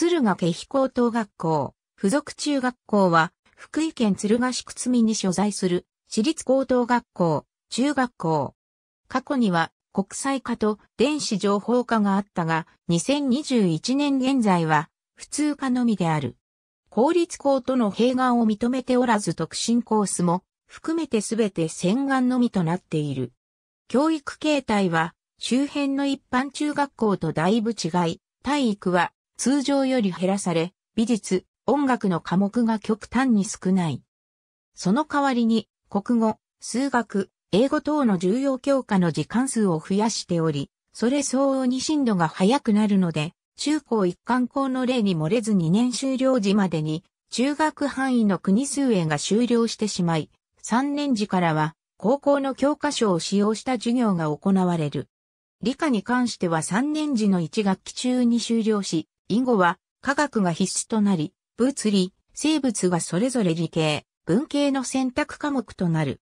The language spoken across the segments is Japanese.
敦賀気比高等学校、附属中学校は、福井県敦賀市久住に所在する、私立高等学校、中学校。過去には、国際化と電子情報化があったが、2021年現在は、普通科のみである。公立校との併願を認めておらず特進コースも、含めてすべて洗顔のみとなっている。教育形態は、周辺の一般中学校とだいぶ違い、体育は通常より減らされ、美術、音楽の科目が極端に少ない。その代わりに、国語、数学、英語等の重要教科の時間数を増やしており、それ相応に進度が速くなるので、中高一貫校の例に漏れず2年終了時までに、中学範囲の国数へが終了してしまい、3年時からは、高校の教科書を使用した授業が行われる。理科に関しては3年時の1学期中に終了し、以後は科学が必須となり、物理、生物はそれぞれ理系、文系の選択科目となる。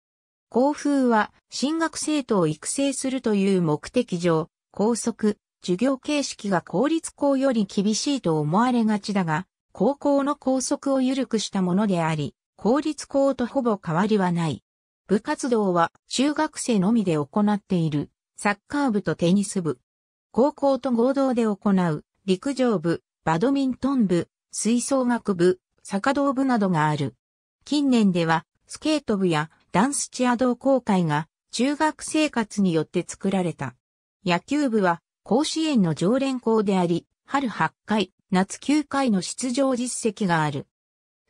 校風は、進学生徒を育成するという目的上、校則、授業形式が公立校より厳しいと思われがちだが、高校の校則を緩くしたものであり、公立校とほぼ変わりはない。部活動は中学生のみで行っている、サッカー部とテニス部。高校と合同で行う、陸上部、バドミントン部、吹奏楽部、坂道部などがある。近年では、スケート部やダンスチア同好会が中学生活によって作られた。野球部は甲子園の常連校であり、春8回、夏9回の出場実績がある。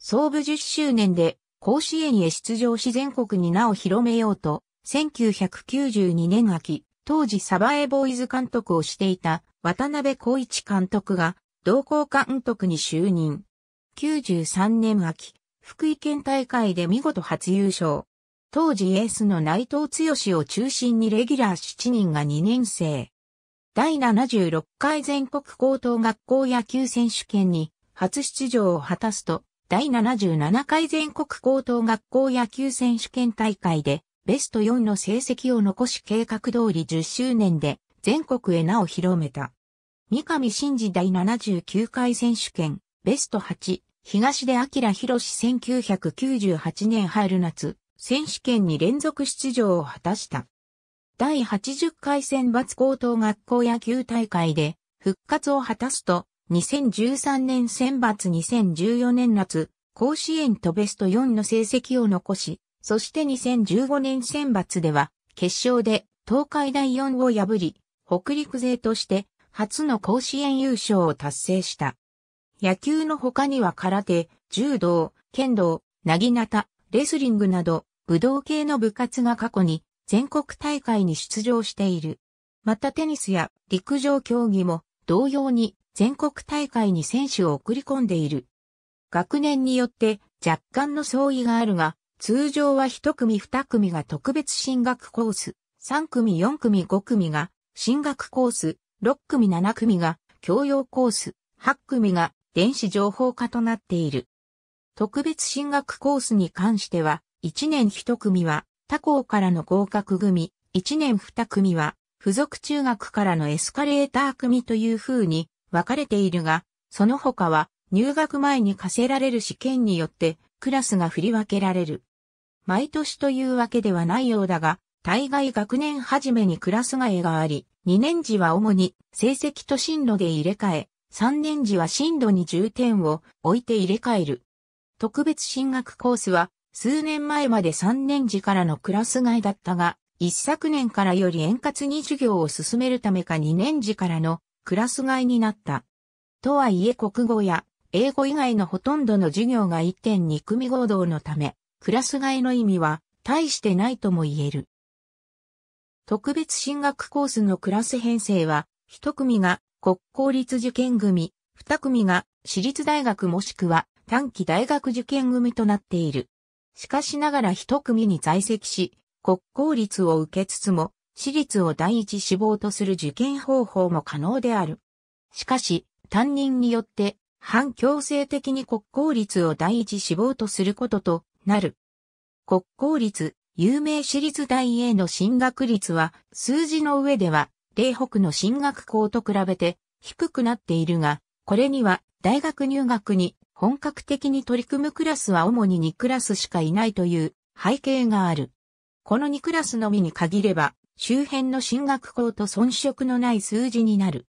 創部10周年で甲子園へ出場し全国に名を広めようと、1992年秋、当時サバエボーイズ監督をしていた渡辺光一監督が同校監督に就任。93年秋、福井県大会で見事初優勝。当時エースの内藤剛を中心にレギュラー7人が2年生。第76回全国高等学校野球選手権に初出場を果たすと、第77回全国高等学校野球選手権大会でベスト4の成績を残し計画通り10周年で全国へ名を広めた。三上真嗣第79回選手権、ベスト8、東出明宏1998年春夏、選手権に連続出場を果たした。第80回選抜高等学校野球大会で復活を果たすと、2013年選抜2014年夏、甲子園とベスト4の成績を残し、そして2015年選抜では、決勝で東海大4を破り、北陸勢として初の甲子園優勝を達成した。野球の他には空手、柔道、剣道、なぎなた、レスリングなど、武道系の部活が過去に全国大会に出場している。またテニスや陸上競技も同様に全国大会に選手を送り込んでいる。学年によって若干の相違があるが、通常は1組2組が特別進学コース、3組4組5組が進学コース、6組7組が教養コース、8組が電子情報科となっている。特別進学コースに関しては、1年1組は他校からの合格組、1年2組は付属中学からのエスカレーター組という風に分かれているが、その他は入学前に課せられる試験によってクラスが振り分けられる。毎年というわけではないようだが、大概学年初めにクラス替えがあり、2年時は主に成績と進路で入れ替え、3年時は進路に重点を置いて入れ替える。特別進学コースは数年前まで3年時からのクラス替えだったが、一昨年からより円滑に授業を進めるためか2年時からのクラス替えになった。とはいえ国語や英語以外のほとんどの授業が1.2組合同のため、クラス替えの意味は大してないとも言える。特別進学コースのクラス編成は、一組が国公立受験組、二組が私立大学もしくは短期大学受験組となっている。しかしながら一組に在籍し、国公立を受けつつも、私立を第一志望とする受験方法も可能である。しかし、担任によって、反強制的に国公立を第一志望とすることとなる。国公立、有名私立大英の進学率は数字の上では、嶺北の進学校と比べて低くなっているが、これには大学入学に本格的に取り組むクラスは主に2クラスしかいないという背景がある。この2クラスのみに限れば、周辺の進学校と遜色のない数字になる。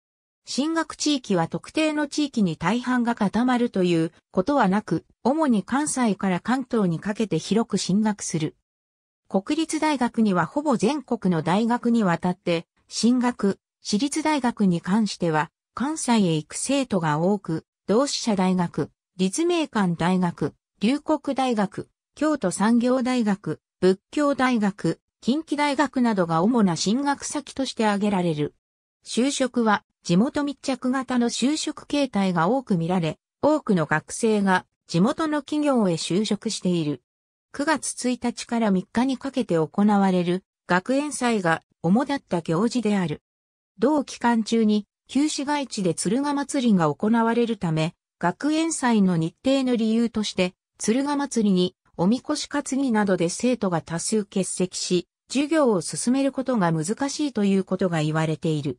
進学地域は特定の地域に大半が固まるということはなく、主に関西から関東にかけて広く進学する。国立大学にはほぼ全国の大学にわたって、進学、私立大学に関しては、関西へ行く生徒が多く、同志社大学、立命館大学、龍谷大学、京都産業大学、仏教大学、近畿大学などが主な進学先として挙げられる。就職は地元密着型の就職形態が多く見られ、多くの学生が地元の企業へ就職している。9月1日から3日にかけて行われる学園祭が主だった行事である。同期間中に旧市街地で鶴ヶ祭りが行われるため、学園祭の日程の理由として、鶴ヶ祭りにおみこし担ぎなどで生徒が多数欠席し、授業を進めることが難しいということが言われている。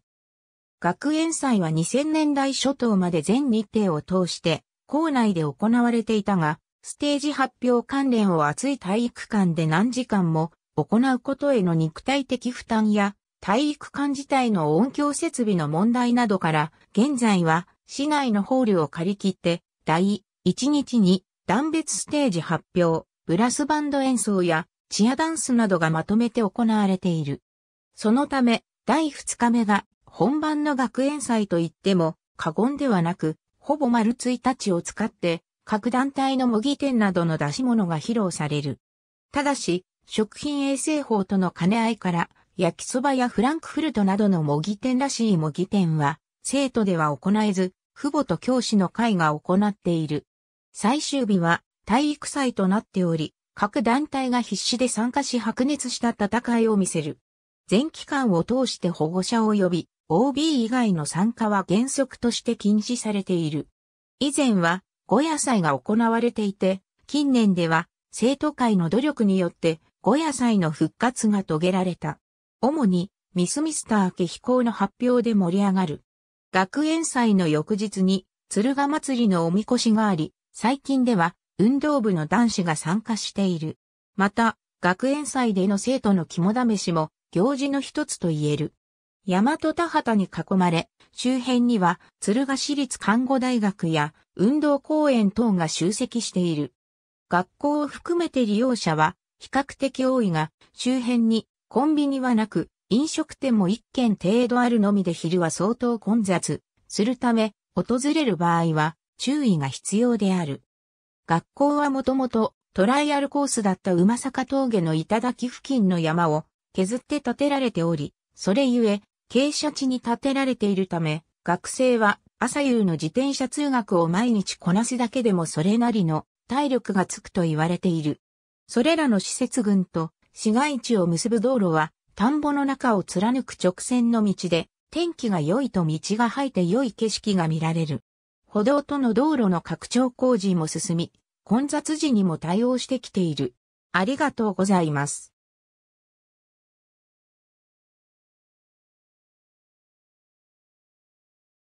学園祭は2000年代初頭まで全日程を通して校内で行われていたが、ステージ発表関連を熱い体育館で何時間も行うことへの肉体的負担や体育館自体の音響設備の問題などから現在は市内のホールを借り切って第1日に断別ステージ発表、ブラスバンド演奏やチアダンスなどがまとめて行われている。そのため第2日目が本番の学園祭といっても過言ではなく、ほぼ丸1日を使って各団体の模擬店などの出し物が披露される。ただし、食品衛生法との兼ね合いから、焼きそばやフランクフルトなどの模擬店らしい模擬店は、生徒では行えず、父母と教師の会が行っている。最終日は体育祭となっており、各団体が必死で参加し白熱した戦いを見せる。全期間を通して保護者及び OB 以外の参加は原則として禁止されている。以前は五夜祭が行われていて、近年では生徒会の努力によって五夜祭の復活が遂げられた。主にミスミスター家飛行の発表で盛り上がる。学園祭の翌日に鶴ヶ祭りのおみこしがあり、最近では運動部の男子が参加している。また、学園祭での生徒の肝試しも行事の一つと言える。大和田畑に囲まれ、周辺には、鶴ヶ市立看護大学や運動公園等が集積している。学校を含めて利用者は比較的多いが、周辺にコンビニはなく、飲食店も一軒程度あるのみで昼は相当混雑するため、訪れる場合は注意が必要である。学校はもともとトライアルコースだった馬坂峠の頂付近の山を削って建てられており、それゆえ傾斜地に建てられているため、学生は朝夕の自転車通学を毎日こなすだけでもそれなりの体力がつくと言われている。それらの施設群と市街地を結ぶ道路は田んぼの中を貫く直線の道で天気が良いと道が生えて良い景色が見られる。歩道との道路の拡張工事も進み、混雑時にも対応してきている。ありがとうございます。